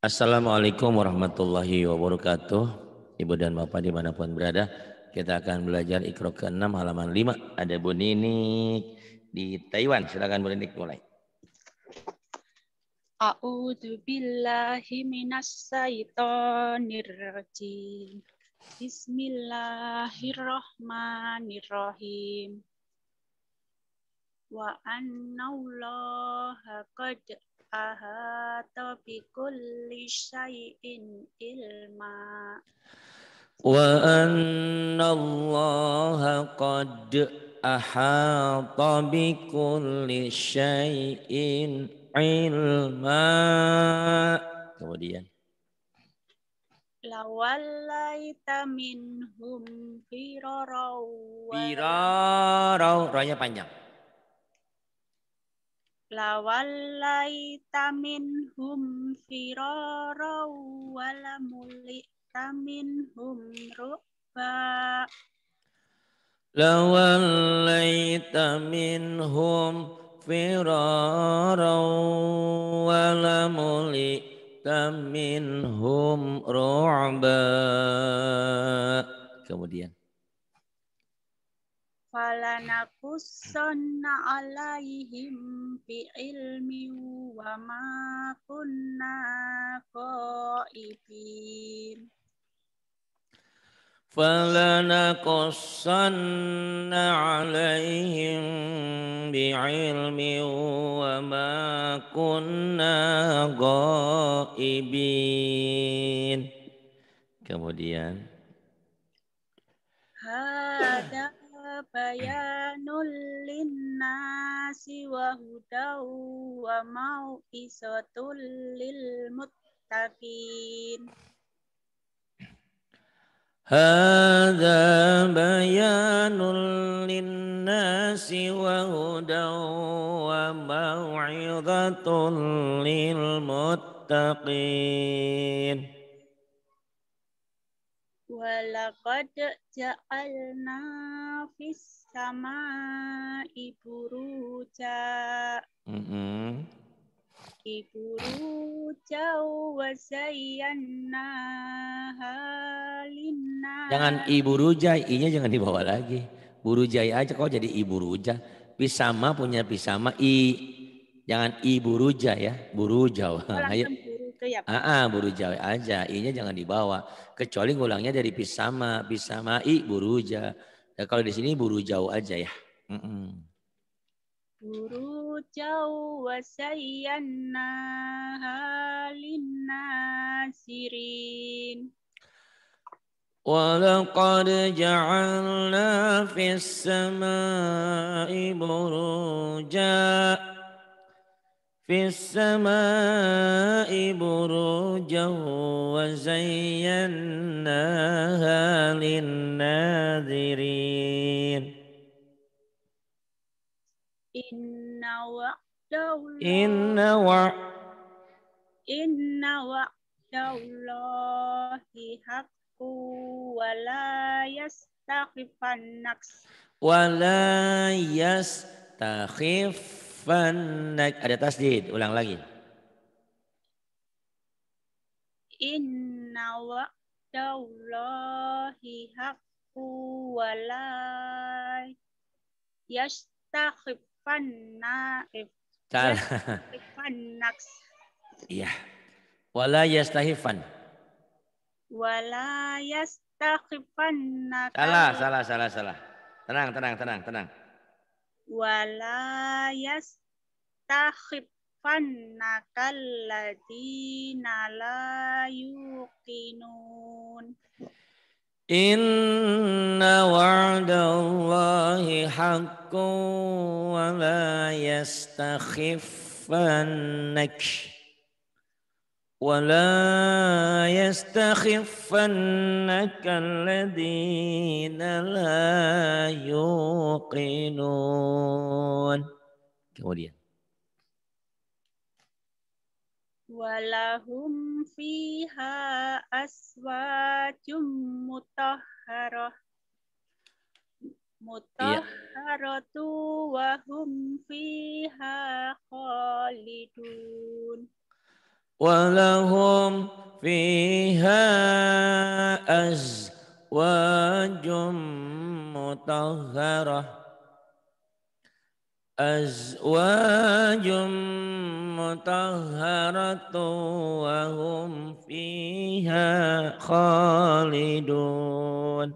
Assalamualaikum warahmatullahi wabarakatuh. Ibu dan Bapak dimanapun berada, kita akan belajar ikro ke-6 halaman 5. Ada Bu Ninik di Taiwan. Silakan Bu Ninik mulai. A'udzu billahi minasyaitonir rajim. Bismillahirrahmanirrahim. Wa anna Allah qad ahata bi kulli syai'in ilma wa anna allaha qad ahata bi kulli syai'in ilma kemudian lawallaita minhum firarau firarau ranya panjang lawallaita minhum firara walamulita minhum ru'ba lawallaita minhum firara walamulita minhum ru'ba kemudian falanakusanna alaihim bi ilmi wa ma kunna qaibin falanakusanna alaihim bi ilmi wa ma kunna qaibin kemudian hada bayanul linnasi wa hudau wa mau isatul lil muttaqin Hada bayanul linnasi wa hudau wa mau'idhatul lil muttaqin Walakad ja'alna fis sama'i buruja. Mm -hmm. Ibu wa zayyannaha Jangan ibu ruja, i-nya jangan dibawa lagi. Burujai aja kok jadi ibu ruja. Pisama punya pisama i. Jangan ibu ruja ya, burujau. Ayo gitu ya Pak? Ah, jawa aja. I-nya jangan dibawa. Kecuali ngulangnya dari pisama, pisama i ja. Nah, kalau di sini buru jauh aja ya. Mm -mm. wasayana halina sirin. ولقد جعلنا في السماء بروجا في السماء بروجا وزيناها للناذرين إن وعد إن وعد إن وعد الله حق ولا يستخفنك ولا يستخف naik ada tasdid ulang lagi inna wa'dallahi haqqu wa la yastakhiffanna salah iya wala yastahifan wala yastakhiffanna salah salah salah salah tenang tenang tenang tenang wala yas تخفنك الذين لا يوقنون إن وعد الله حق ولا يستخفنك ولا يستخفنك الذين لا يوقنون kemudian walahum fiha aswajum mutahharah iya. mutahharatu wa hum fiha khalidun walahum fiha azwajum mutahharah Azwajum mutahharatu wa hum fiha khalidun.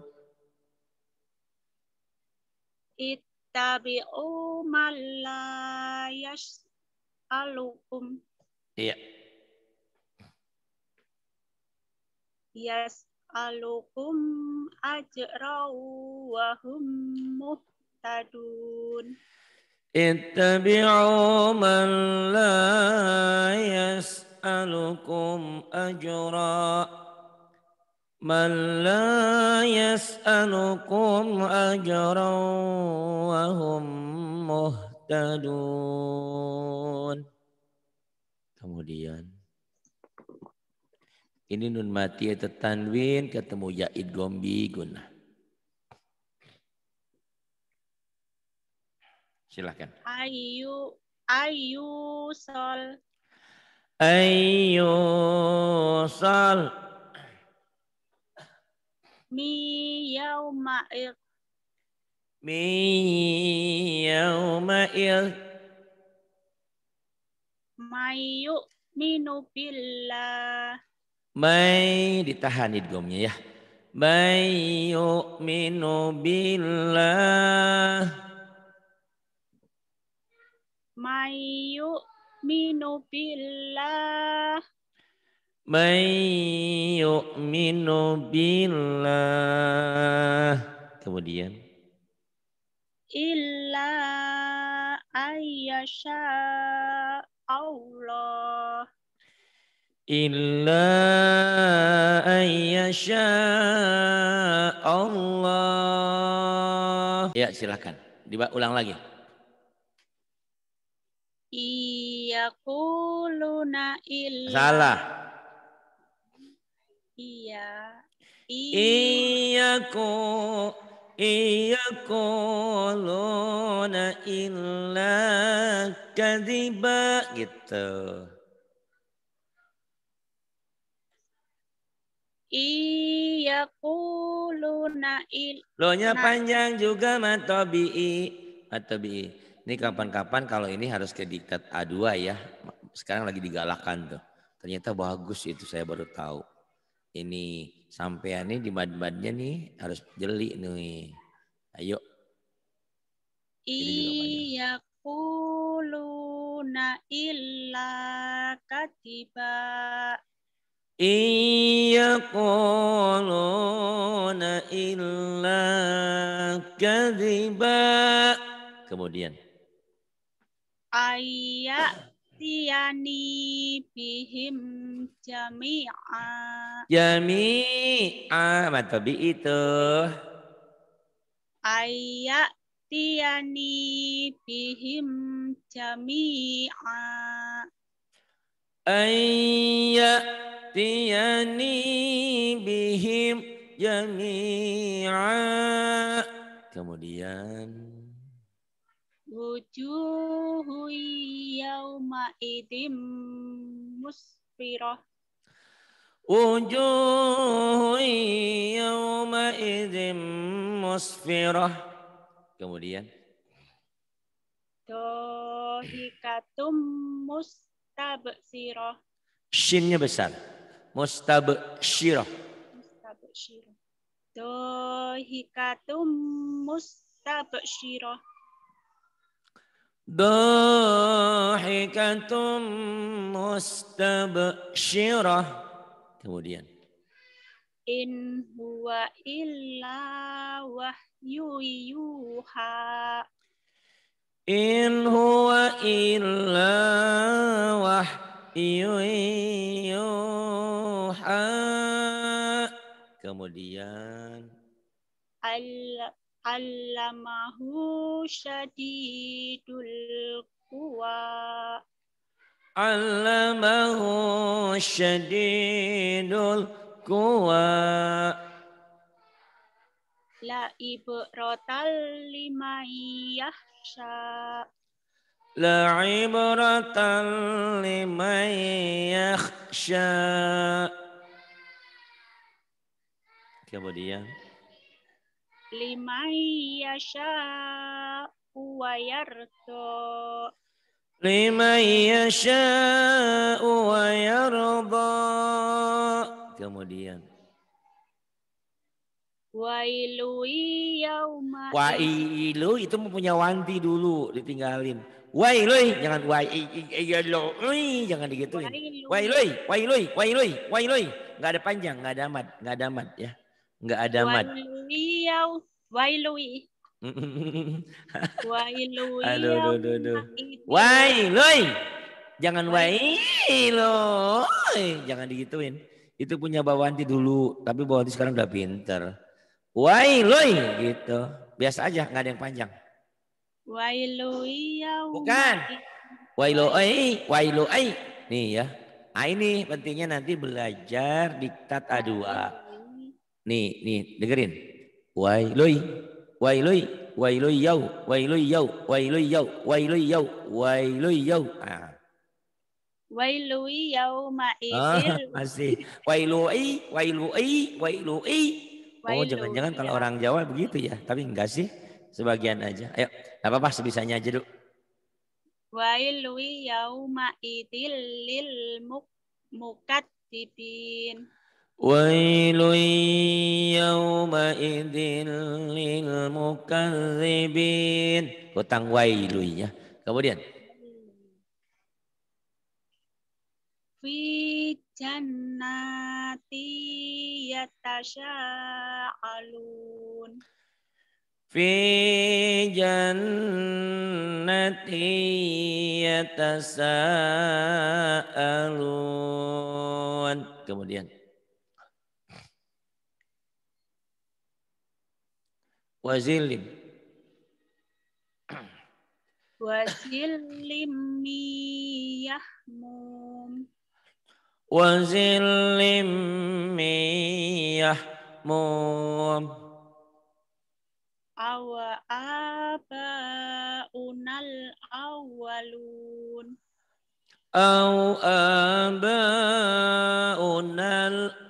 Ittabi'u man la yas'alukum. Iya. Alukum ajra'u wa hum muhtadun. اتبعوا من لا يسألكم أجرا من لا يسألكم أجرا وهم muhtadun. Kemudian ini nun mati tanwin ketemu yaid gombi guna. Silahkan. Ayu ayu sol. Ayu sol. Mi yau ma'il. Mi yau ma'il. Mayu minu billah. May ditahan idgomnya ya. May yu'minu minubilla mayu minu billah mayu minu billah kemudian illa ayyasha Allah illa ayyasha Allah ya silakan diulang lagi yaquluna illa. Salah. Iya. Iyaku luna illa kadiba gitu. Iyakuluna il. Lo nya panjang juga Matobi matobi ini kapan-kapan kalau ini harus ke diktat A2 ya. Sekarang lagi digalakkan tuh. Ternyata bagus itu saya baru tahu. Ini sampean ini di mad-madnya nih harus jeli nih. Ayo. Iya kuluna illa katiba. Iya kuluna illa katiba. Kemudian ayatiyani bihim jami'a. Jami'a, mata bi itu. Ayatiyani bihim jami'a. Ayatiyani bihim jami'a. Kemudian wujuhu yawma idim musfirah wujuhu yawma idim musfirah kemudian dohikatum mustabsirah shinnya besar mustabsirah mustabsirah dohikatum mustabsirah Dahikatum Mustabshirah kemudian in huwa illa wahyu yuha in huwa illa wahyu yuha kemudian al Allamahu syadidul quwa. Allamahu syadidul quwa. La ibrotal limai yahsha. La ibratan liman yakhsha. Kemudian. Limai yasha wa yarda Limai yasha wa yarda kemudian Wailui yauma. Wailu itu mempunyai wanti dulu ditinggalin. Wailui jangan wailui jangan digituin. Wailui wailui wailui wailui nggak ada panjang nggak ada mat nggak ada mat ya nggak ada mat Wailui Wai Guailui. Wailui. Aduh, aduh, aduh, aduh. Lui. Jangan Lui. Jangan digituin. Itu punya Bawanti dulu, tapi Bawanti sekarang udah pinter. Wai Lui gitu. Biasa aja, nggak ada yang panjang. Wai Wailui. Ya Bukan. Wai wai Lui. Nih ya. Nah, ini pentingnya nanti belajar diktat A2. Nih, nih, dengerin wailui wailui wailui yau wailui yau wailui yau wailui yau wailui yau ah. Wailui yau ma Ah, masih. Wailui, wailui, wailui. Oh, jangan-jangan kalau orang Jawa begitu ya. Tapi enggak sih. Sebagian aja. Ayo, enggak apa-apa sebisanya aja, Duk. Wailui yauma idzil lil dipin ويل يومئذ للمكذبين Hutang wailunya. Kemudian. Fi jannati yatasha'alun. Fi jannati yatasa'alun. Kemudian. Wazilim. Wazilim miyahmum. Wazilim miyahmum. Awa abaunal awalun. أو آباؤنا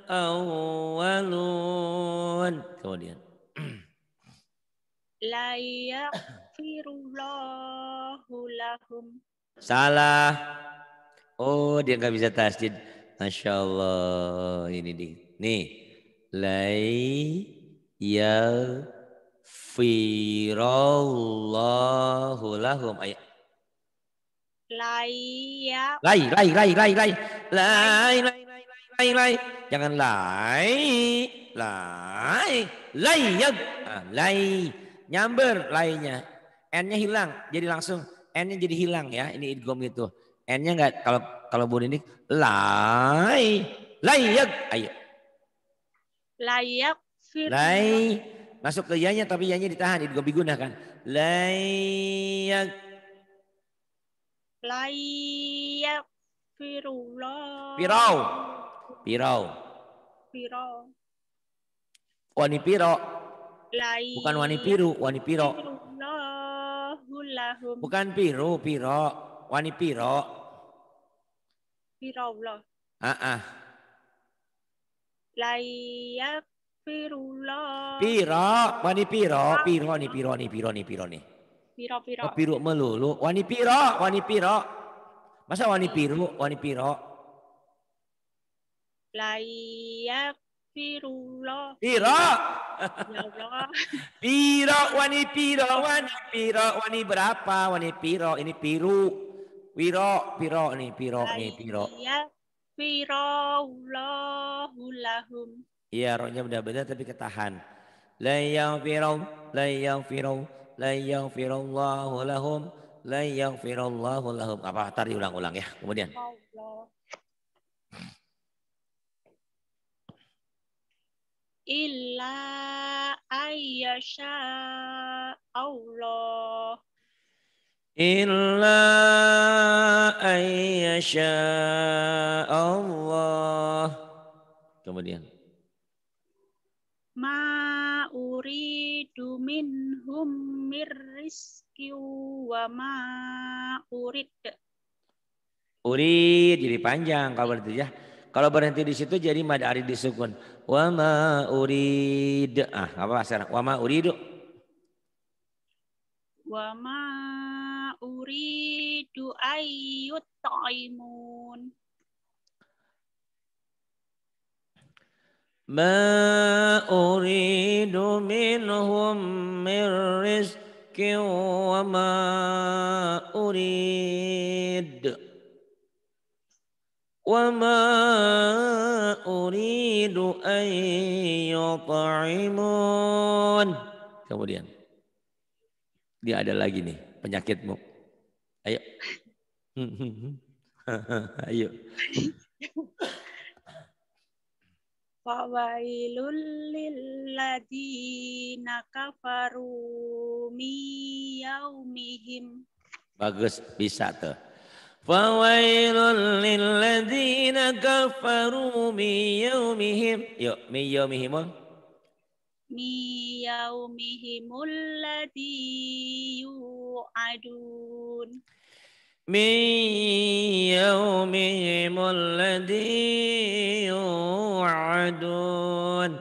awalun. kemudian la yaghfirullahu lahum. Salah. Oh, dia nggak bisa tasjid, Masya Allah. Ini nih. Nih. Lai yaghfirullahu lahum. Ayat. Lai ya. Lai, lai, lai, lai, lai. Lai, lai, lai, lai, lai. Jangan lai. Lai. Ah, lai. Lai. lai nyamber lainnya. N-nya hilang, jadi langsung N-nya jadi hilang ya. Ini idgom itu N-nya enggak kalau kalau bu ini lay layak ayo. Layak fir. Lai masuk ke yanya tapi yanya ditahan idgom digunakan. Layak layak firullah. Pirau. Pirau. Pirau. oh ini pirau lain. Bukan wani piru, wani piro. Bukan piru, piro. Wani piro. Piro Allah. Ah ah. Layak piru Piro, wani piro, piro ni piro ni piro ni piro ni. Piro piro. Piro oh, piru melulu, wani piro, wani piro. Masa wani piru, wani piro. Layak Astagfirullah. Piro. Ya Piro, wani piro, wani piro, wani berapa, wani piro, ini piru. Wiro, piro nih, piro nih, piro. Iya, piro, lahum. Iya, rohnya beda benar tapi ketahan. La yaghfirullah, la yaghfirullah, la yaghfirullahu lahum, la yaghfirullahu lahum. Apa? Tadi ulang-ulang ya. Kemudian. Ya Allah. illa ayyasha Allah illa ayyasha Allah kemudian ma uridu minhum mirrizki wa ma urid urid jadi panjang kalau berarti ya kalau berhenti di situ jadi mad arid disukun wama urid ah apa wa wama uridu wama uridu ayyut ta'imun ما أريد منهم من رزق وما أريد وما أريد أن يطعمون kemudian dia ada lagi nih penyakitmu ayo ayo Fawailul lilladina kafaru mi yaumihim. Bagus, bisa tuh. Fawailul lilladzina kafaru mi yaumihim Yo, mi yaumihim Mi yaumihim alladzi yu'adun Mi yaumihim alladzi yu'adun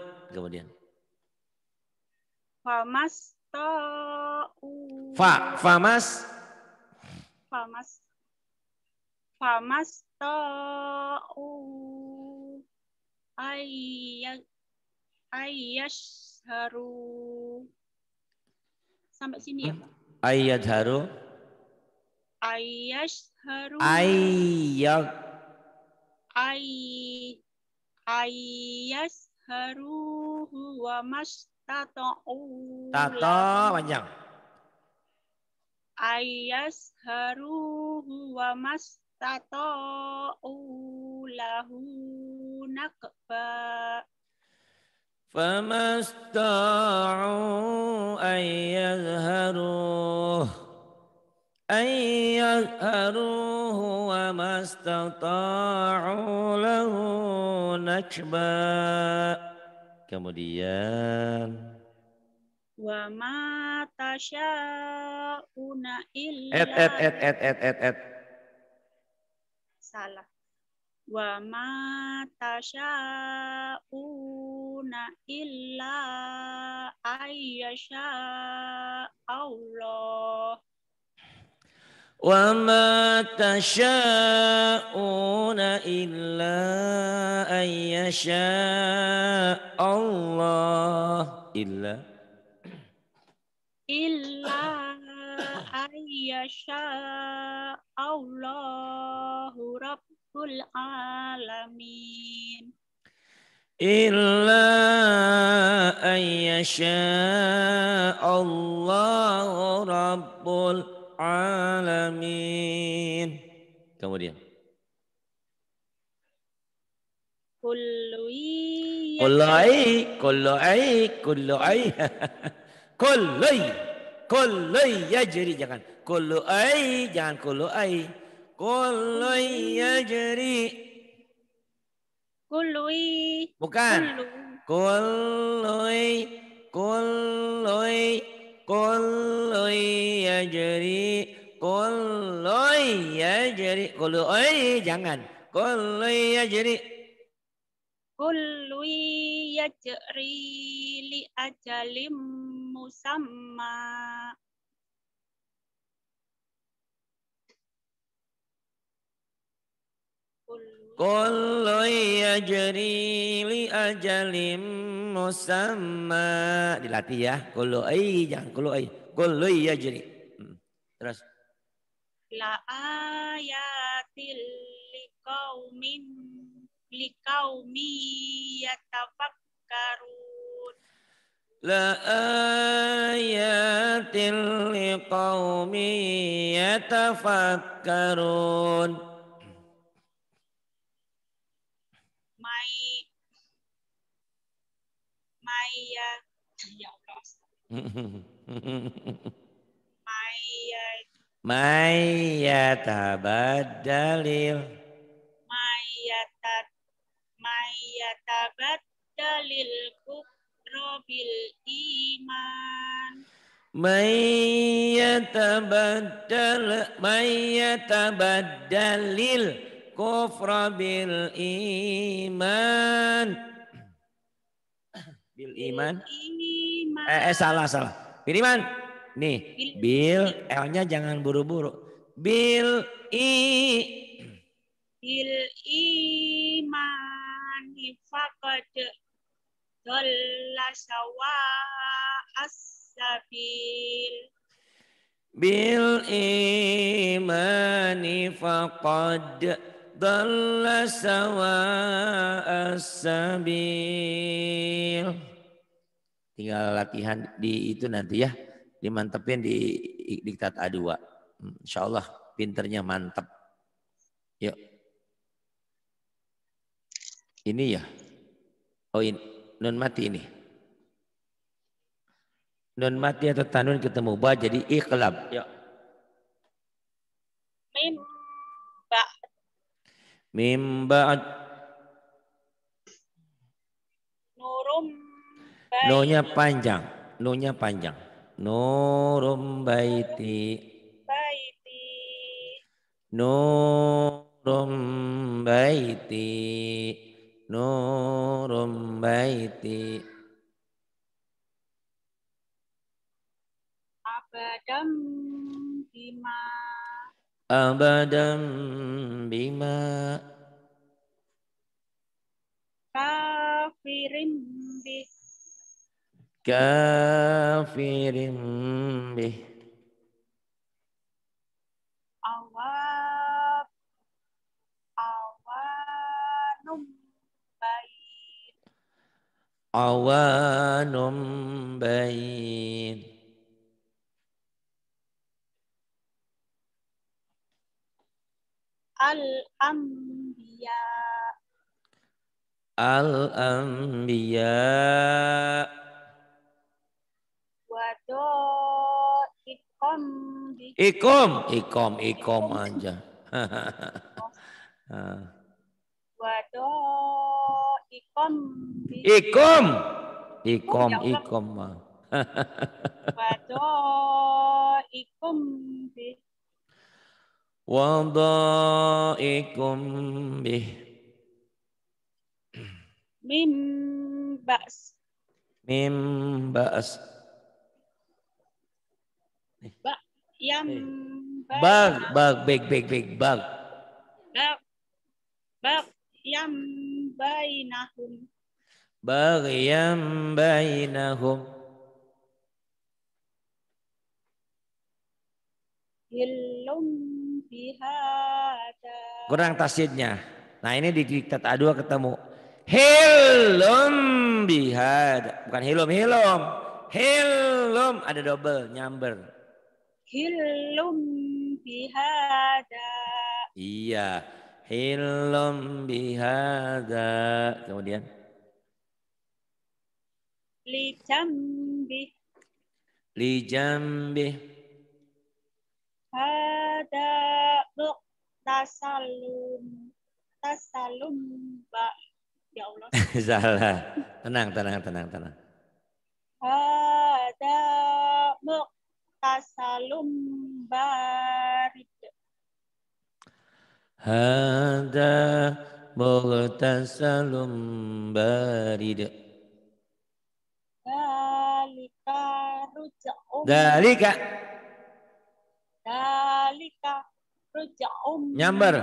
Famas ta'u Fa, Famas Famas ayah ayyas haru sampai sini ya hmm? Pak. Ayyad haru. haru. Ayyak. Ay ayyasharu haru wa mastata'u. Tata panjang ayas haru wa mas استطاعوا له نقبا فما استطاعوا أن يظهروه أن يظهروه وما استطاعوا له نكبا Kemudian Wa ma tasyauna illa Et et et et et et et salah. Wa ma tasha'una illa Allah. Wa ma tasha'una illa ayyasha Allah. Illa. Illa ayyasha Allahu Rabbul Alamin. إلا أن يشاء الله رب العالمين kemudian كلوي كلوي كلوي كلوي كلوي كلوي يجري jangan kullu ai jangan kullu ai kullu yajri kullu bukan kullu kullu kullu yajri kullu yajri kullu ai jangan kullu yajri kullu yajri li ajalim musamma ajari, li ajalim, musamma. dilatih ya kullu ay jangan kullu ay kullu yajri hmm, terus la ayatil li kaumi yatafakkarun la ayatil kaumi yatafakkarun Maya ya Allah Maya Maya tabadalil Maya tat Maya tabadalil kubrobil iman Maya tabaddal Maya tabad kufra bil iman Bil iman. Eh, eh salah salah. Bil iman. Nih, bil, L-nya jangan buru-buru. Bil i bil iman faqad dalla sawa asabil. bil imani faqad ضل سواء السبيل tinggal latihan di itu nanti ya dimantepin di diktat A2 insyaallah pinternya mantep yuk ini ya oh ini nun mati ini nun mati atau tanun ketemu ba jadi ikhlab yuk Mim ba'd. Nurum baiti. Nunya panjang. Nunya panjang. Nurum baiti. Baiti. Nurum baiti. Nurum baiti. Abadam Dimas Abadam bima kafirin firim bi ka firim bi awa awa numbai awa numbai. Al-Anbiya. Al-Anbiya. Wado ikom. Ikom, ikom, ikom aja. Ah. Wado ikom. Ikom. Ikom, ya ikom. Ah. Wado ikom. ikom. وضائكم به من بأس من بأس ba yang bag bag big big big bag bag bag yang bainahum bag yang bainahum ilum bihada. Kurang tasjidnya. Nah ini di diktat A2 ketemu. Hilum bihada. Bukan hilum, hilum. Hilum. Ada double, nyamber. Hilum bihada. Iya. Hilum bihada. Kemudian. lijam Lijambih hada nuk tasalum tasalum mbak ya Allah salah tenang tenang tenang tenang hada nuk tasalum barid hada mughtasalum barid dalika rujak dalika Dalika raja'um. Nyamber.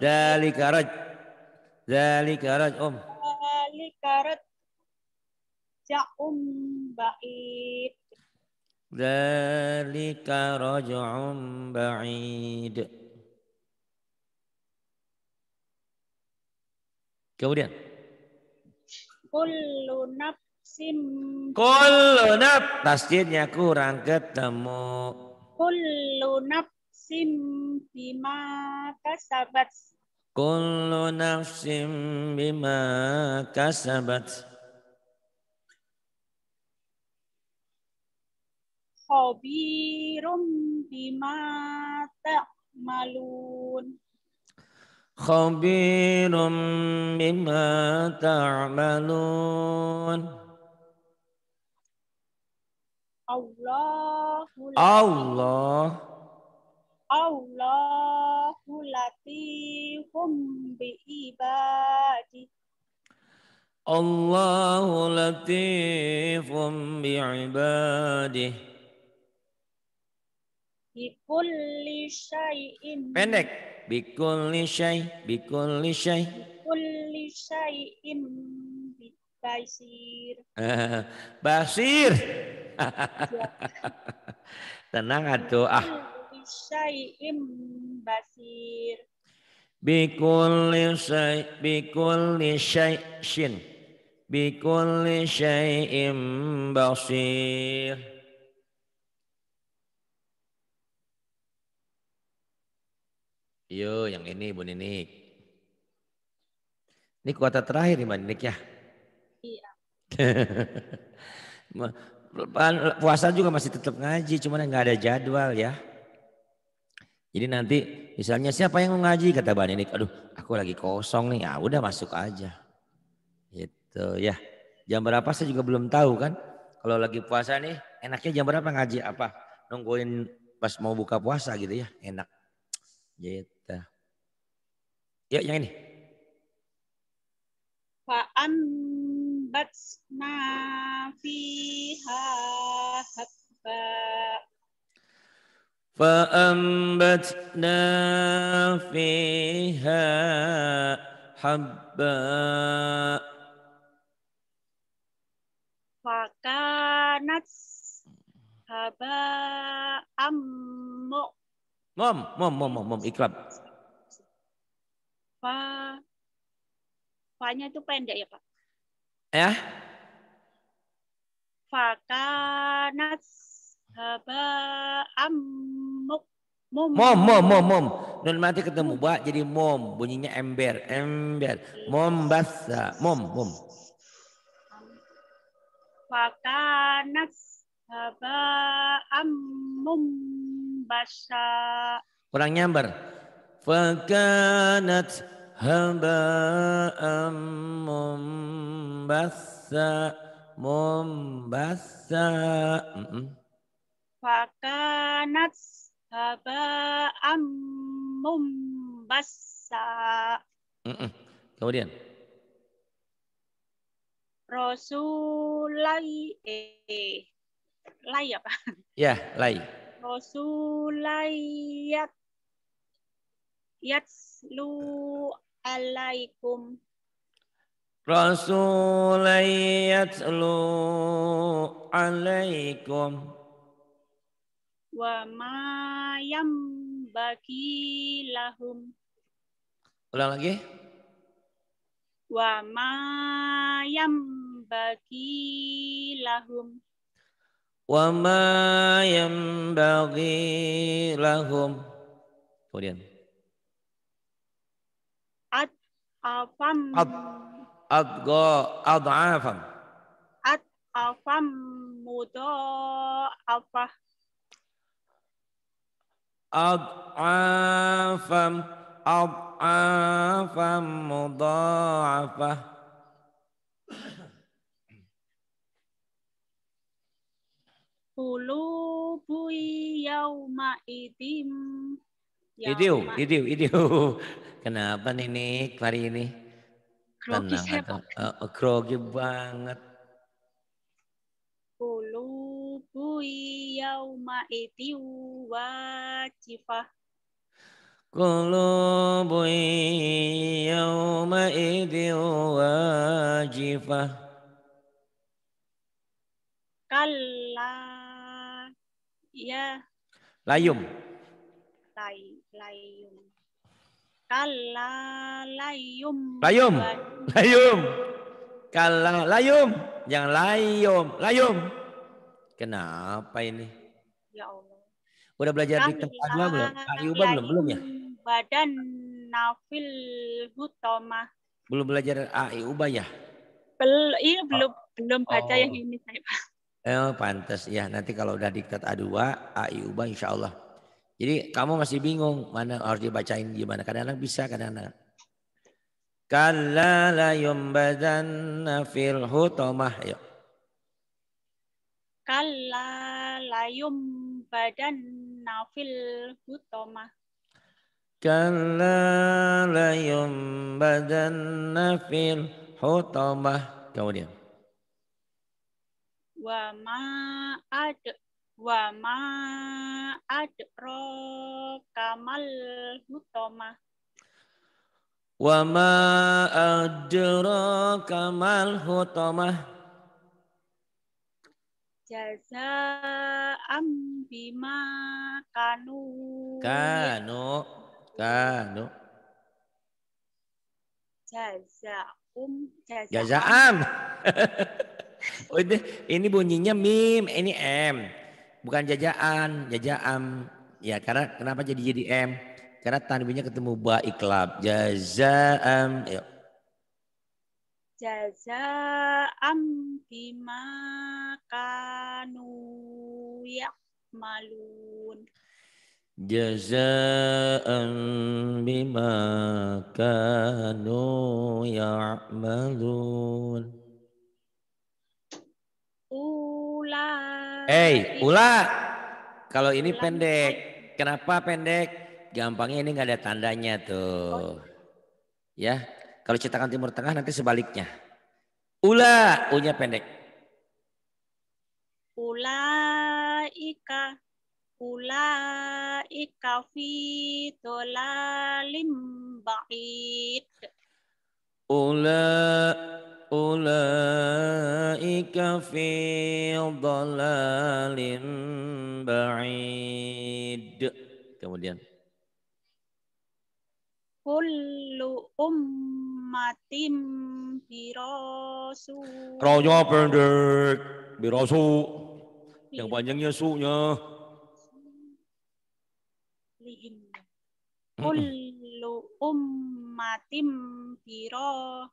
Dalika raj. Dalika raj'um. Dalika raja'um ba'id. Dalika raj'um ba'id. Kemudian. Kullu nafsin. Kullu naf. Tasjidnya kurang ketemu kullu nafsin bima kasabat. Kullu nafsin bima kasabat. khabirum bima ta'malun. khabirum bima ta'malun. Allahu Allah Allahu latifum bi ibadi Allahu latifum bi ibadi kulli syai'in Pendek Bikulli syai' Bikulli syai' kulli syai'in Basir. Basir. Tenang atuh ah. Syai'im basir. Bikulli syai bikulli syai'in. Bikulli syai'im basir. Yo, yang ini Bu Ninik. Ini kuota terakhir nih Mbak Ninik ya. Puasa juga masih tetap ngaji, cuman nggak ada jadwal ya. Jadi nanti misalnya siapa yang mau ngaji kata Bani ini, aduh aku lagi kosong nih, ya udah masuk aja. Itu ya. Jam berapa saya juga belum tahu kan. Kalau lagi puasa nih, enaknya jam berapa ngaji apa? Nungguin pas mau buka puasa gitu ya, enak. Gitu. Ya yang ini. Pak An ambatsna fiha habba fa ambatsna fiha habba fakanat haba ammu mom mom mom mom, mom ikram fa fanya itu pendek ya pak Ya. Fakanat haba amuk mom mom mom mom nun mati ketemu ba jadi mom bunyinya ember ember mom basa mom mom fakanat haba amum basa kurang nyamber fakanat هباء منبثا منبثا فكانت هباء منبثا kemudian Rasulai eh, lai apa? Ya, lai. Rasulai yat yatslu alaikum Rasulun yatlu alaikum wa ma bagi lahum Ulang lagi wa ma bagi lahum wa ma bagi lahum Kemudian afam ad adga adafan ad afam mudo afah adafam adafam mudafah Kulubu yawma idim Ya, idiu, idiu, idiu. Kenapa nih Nik hari ini? Krogi hebat. Uh, krogi banget. Kulubu yauma iti wajifah. Kulubu yauma iti wajifah. Kalla ya. Layum. Kala layum. Layum. Layum. Kala layum. Yang layum. Layum. Kenapa ini? Ya Allah. Udah belajar di tempat dua belum? Ayuba belum? Belum ya? Badan nafil hutoma. Belum belajar Ayuba ya? Bel, iya belum oh. belum baca oh. yang ini saya Pak. Eh, pantas ya. Nanti kalau udah diktat A2, A Ayuba insya Allah jadi kamu masih bingung mana harus dibacain gimana. Kadang-kadang bisa, kadang-kadang. Kalla la yumbadanna fil hutamah. Yuk. Kalla la yumbadanna fil hutamah. Kalla la yumbadanna fil hutamah. Kemudian. Wa ma'ad ad wa ma adro kamal hutomah wa ma adro kamal hutomah jaza am bima kanu kanu kanu jaza um jaza am oh, ini bunyinya mim ini m Bukan jajaan, jajaan. Ya karena kenapa jadi jadi M? Karena tanwinnya ketemu ba iklab. Jazaam. Yuk. Jazaam bima kanu malun. Jazaa'an bima kanu ya'malun. Ula. Hey, Ula. Kalau ini Ula. pendek. Kenapa pendek? Gampangnya ini nggak ada tandanya tuh. Oh. Ya. Kalau cetakan Timur Tengah nanti sebaliknya. Ula, U-nya pendek. Ula ika, fi dolalim limbaid. Ula ulaika fi dhalalin ba'id. kemudian kullu ummatim birasu rojo pendek birasu yang panjangnya su nya kullu ummatim birasu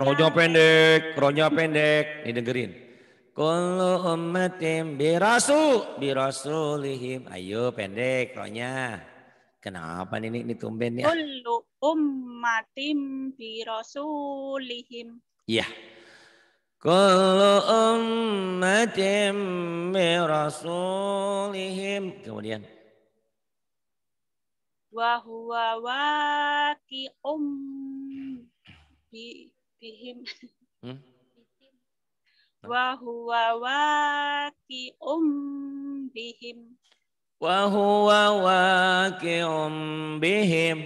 Ronya pendek, ronya pendek. Nih dengerin. Kullu ummatim birasu birasulihim. Ayo pendek ronya. Kenapa nih ini, tumben ya? Kullu ummatim birasulihim. Iya. Kullu ummatim birasulihim. Kemudian wa huwa bi hmm? bihim. Wa huwa waqi'um bihim. Wa huwa waqi'um bihim.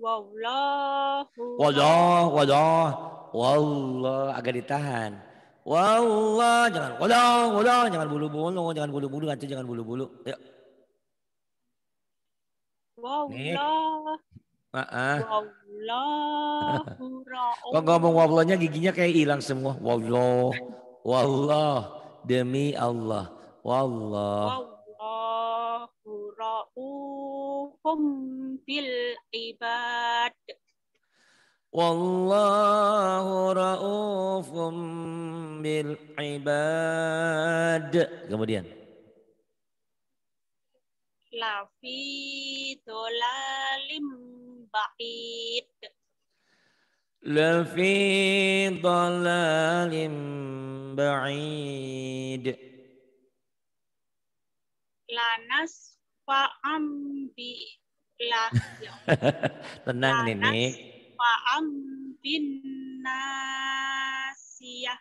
Wallahu. Wallah, wallah, wallah agak ditahan. Wallah, jangan wallah, wallah, jangan bulu-bulu, jangan bulu-bulu, jangan bulu-bulu. Yuk. Wallah. Heeh. Wallahu Kok ngomong wallahnya giginya kayak hilang semua. Wallah. Wallah. Demi Allah. Wallah. Wallahu ra'ufum bil ibad. Wallahu ra'ufum bil ibad. Kemudian lafi dolalim بعيد لفي ضلال بعيد لا نسفا بي لا tenang Nenek fa'am bin nasiyah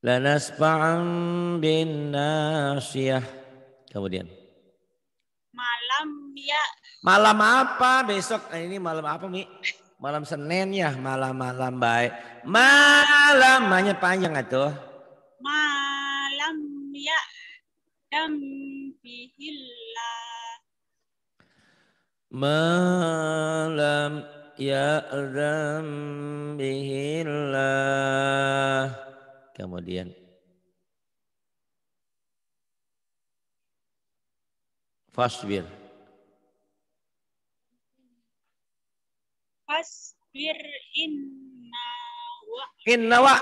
lanasfa'am bin nasiyah kemudian malam ya Malam apa besok? Nah, ini malam apa Mi? Malam Senin ya, malam-malam baik. Malam, hanya panjang itu Malam ya dam Malam ya dam Kemudian. Kemudian fasbir. Fasbir inna wa. Inna wa.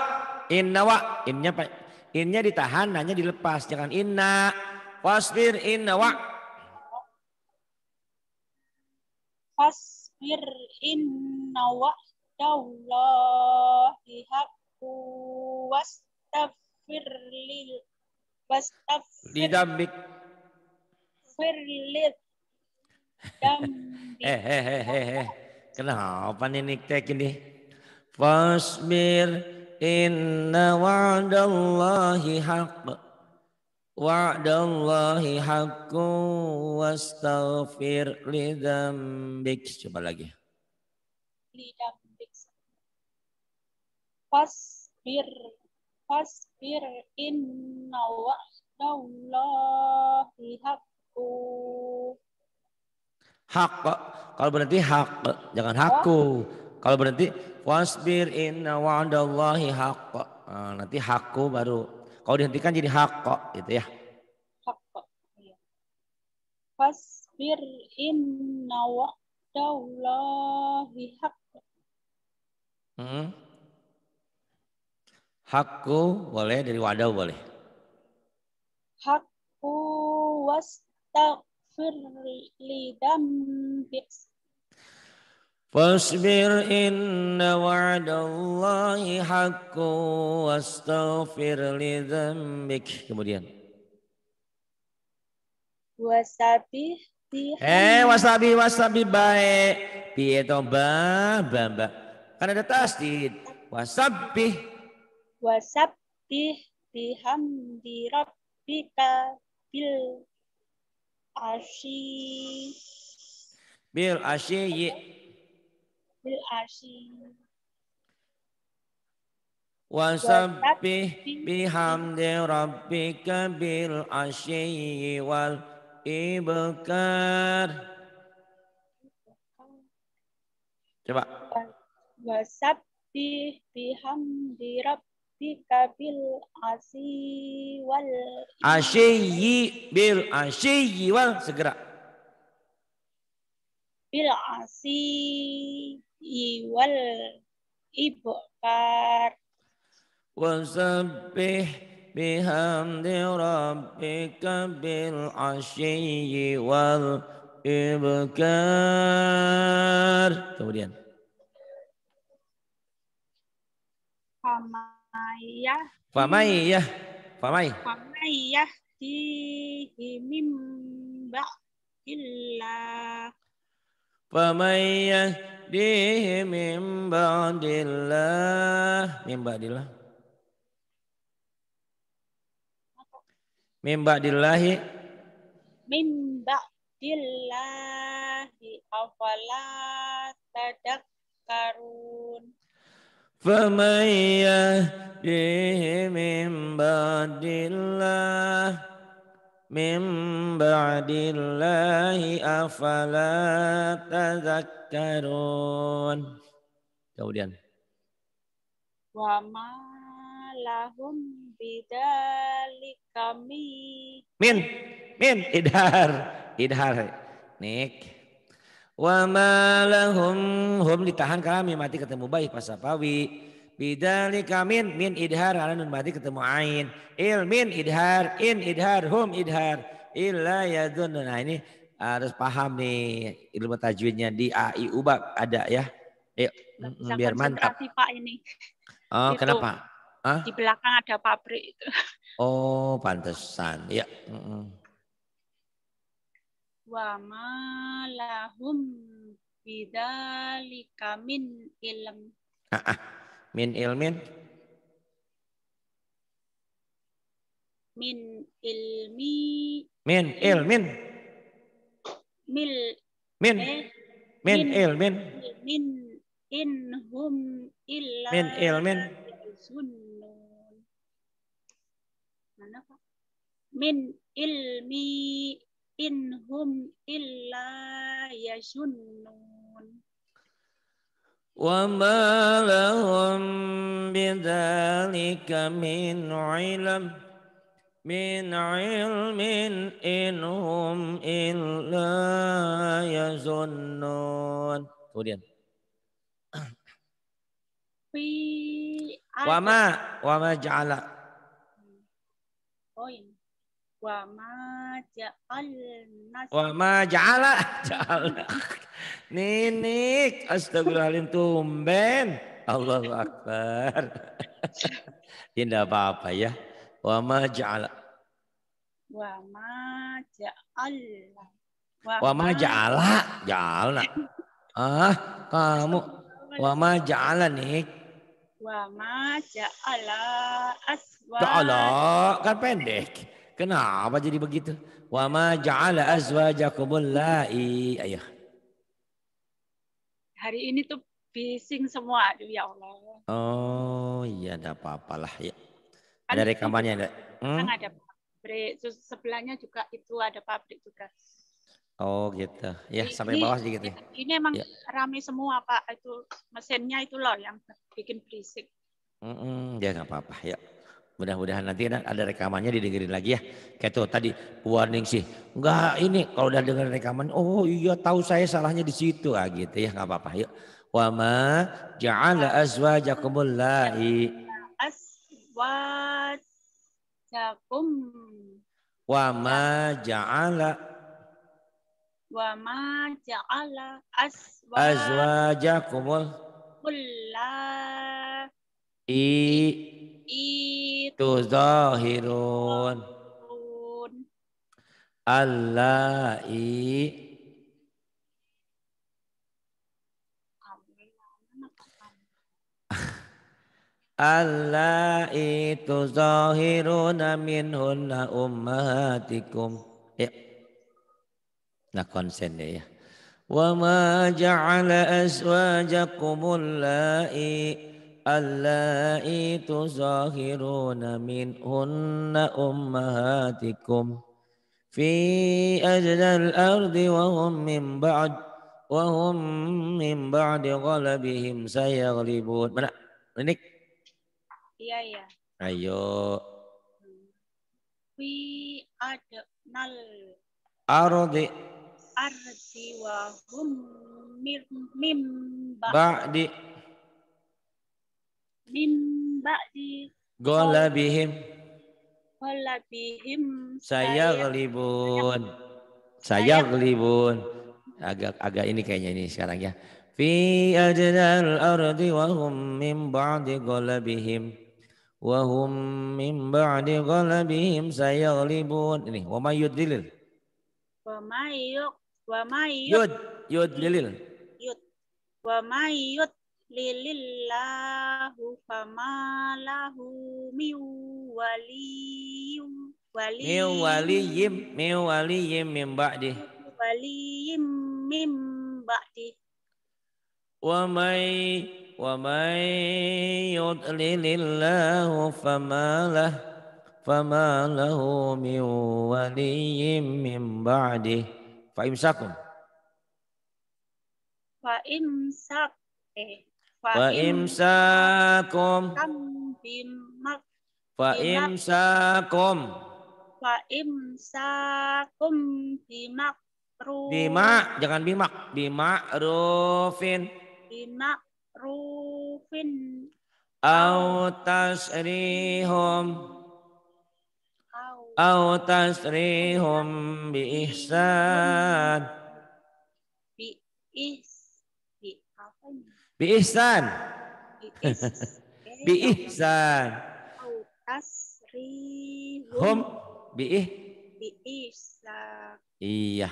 Inna wa. Innya Pak. Innya ditahan, nanya dilepas. Jangan inna. Fasbir inna wa. Fasbir inna wa. Daulahi haqqu wastafir li. Wastafir. Lidambik. Firlit. Dambik. Eh, eh, eh, eh, eh. Kenapa nih niktek ini? Fasbir inna wa'dallahi haqq. Wa'dallahi haqqu wastaghfir lidambik. Coba lagi. Lidambik. Fasbir. Fasbir inna wa'dallahi haqqu hak. Kalau berhenti hak, jangan hakku. Kalau berhenti wasbir inna wa'dallahi haq. kok. Ah, nanti hakku baru. Kalau dihentikan jadi hak haq gitu ya. Iya. Wasbir inna wa'dallahi haq. Hmm. Hakku boleh dari wadah boleh. Hakku wasda. واغفر لي ذنبي فاصبر إن وعد الله حق واستغفر لذنبك kemudian wasabi eh wasabi wasabi baik piye to mbah kan ada tasdid wasabi wasabi bihamdi rabbika bil ashi bil ashiyi bil ashi wasabbih bihamdi rabbika bil ashiyi wal ibkar coba wasabbih bihamdi rabbika rabbika bil asyi wal asyi bil asyi wal segera bil asyi wal ibkar wasabbih bihamdi rabbika bil asyi wal ibkar kemudian Come on. Famaiyah. Famaiyah. Famai. Famaiyah tihi mim ba'dillah. Famaiyah tihi mim ba'dillah. Mim ba'dillah. Mim ba'dillahi. Mim ba'dillahi afala tadakkarun. Famaiyah يهديه من بعد الله من بعد الله أفلا تذكرون kemudian wama lahum kami min min idhar idhar nik wama lahum hum ditahan kami mati ketemu baik pasapawi Bidzalika min min idhar ala nun mati ketemu ain. Ilmin idhar, in idhar, hum idhar. Illa yadun. Nah ini harus paham nih ilmu tajwidnya di AI ubab ada ya. Yuk, mm, biar mantap. Pak ini. Oh, itu. kenapa? Hah? Di belakang ada pabrik itu. Oh, pantesan. Ya. Wa ma lahum bidzalika min ilm. Ah, ah min ilmin min ilmi min ilmin mil min eh, min ilmin min inhum illa min ilmin mana pak min ilmi inhum illa yasun وما لهم بذلك من علم من علم إن هم إلا يظنون kemudian wama wama ja'ala Wa ma ja'alna. Wa ma ja'ala. Ninik. Astagfirullahaladzim. Tumben. Allahu Akbar. tidak apa-apa ya. Wa ma ja'ala. Wa ma ja'alna. Wa ma ja'ala. Ja'alna. Ah, kamu. Wa ma ja'ala nih. Wa ma ja'ala aswa. Ja'ala. Kan pendek. Kenapa jadi begitu? Wa ma ja'ala azwajakumul la'i. Ayah. Hari ini tuh bising semua. Aduh ya Allah. Oh iya ada apa-apalah ya. Kan ada rekamannya ada. Kan hmm? Kan ada pabrik. Terus sebelahnya juga itu ada pabrik juga. Oh gitu. Ya ini, sampai bawah sedikit ya. Ini emang ya. rame semua Pak. Itu mesinnya itu loh yang bikin berisik. Mm -mm, ya nggak apa-apa ya. Mudah-mudahan nanti ada rekamannya didengerin lagi ya. Kayak tuh tadi warning sih. Enggak ini kalau udah dengar rekaman, oh iya tahu saya salahnya di situ ah gitu ya nggak apa-apa. Yuk. Wa ma ja'ala azwajakumul lahi azwajakum wa ma ja'ala wa ma ja'ala azwajakumul lahi tuzahirun Allai Allai tuzahiruna minhunna ummahatikum Ya Nah konsen deh ya Wa ma ja'ala aswajakum Allah itu tuzahiruna min hunna ummahatikum fi ajdal ardi wa hum min ba'd wa hum min ba'di ghalabihim sayaghlibun mana ini iya iya ayo fi ajdal ardi ardi wa hum min ba'di, Min ba'di Golabihim Golabihim Saya ghalibun Saya ghalibun Agak agak ini kayaknya ini sekarang ya Fi adnal ardi wa hum min ba'di golabihim wa hum min ba'di ghalabihim sayaghlibun ini wa may yudlil wa may yud wa may yud lil yud wa may yud yuslilillahu fama lahu min waliyum waliyim min waliyim min waliyim min ba'di waliyim min ba'di wa may wa may yudlilillahu fama lahu fama lahu min waliyim min ba'di fa imsakum fa imsak eh Fa imsakum Fa imsakum Fa imsakum bimak Bima, jangan bimak, bima rufin. Bima rufin. Au tasrihum. Au tasrihum bi ihsan. Bi ihsan Bi ihsan. Bi ihsan. Hum bi ih. Bi ihsan. Iya.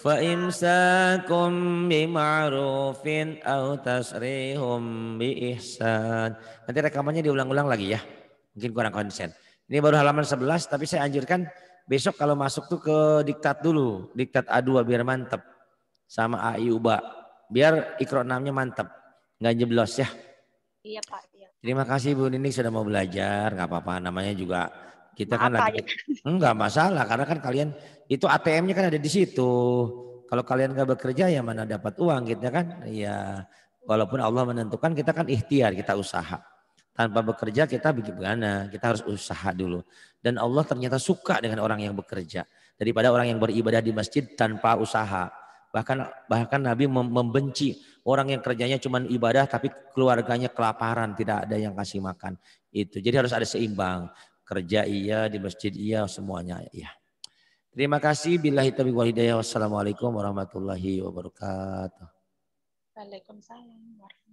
Fa imsakum bi ma'rufin au tasrihum bi ihsan. Nanti rekamannya diulang-ulang lagi ya. Mungkin kurang konsen. Ini baru halaman 11 tapi saya anjurkan besok kalau masuk tuh ke diktat dulu. Diktat A2 biar mantep. Sama AI UBA. Biar ikro 6-nya mantep nggak jeblos ya. Iya Pak. Iya. Terima kasih Bu Nini sudah mau belajar, nggak apa-apa. Namanya juga kita Maaf kan lagi, ya. nggak masalah karena kan kalian itu ATM-nya kan ada di situ. Kalau kalian nggak bekerja ya mana dapat uang gitu kan? iya walaupun Allah menentukan kita kan ikhtiar, kita usaha. Tanpa bekerja kita bagaimana? Kita harus usaha dulu. Dan Allah ternyata suka dengan orang yang bekerja daripada orang yang beribadah di masjid tanpa usaha. Bahkan bahkan Nabi membenci orang yang kerjanya cuma ibadah tapi keluarganya kelaparan, tidak ada yang kasih makan. Itu. Jadi harus ada seimbang. Kerja iya, di masjid iya, semuanya iya. Terima kasih. Billahi taufiq wal hidayah. Wassalamualaikum warahmatullahi wabarakatuh. Waalaikumsalam warahmatullahi wabarakatuh.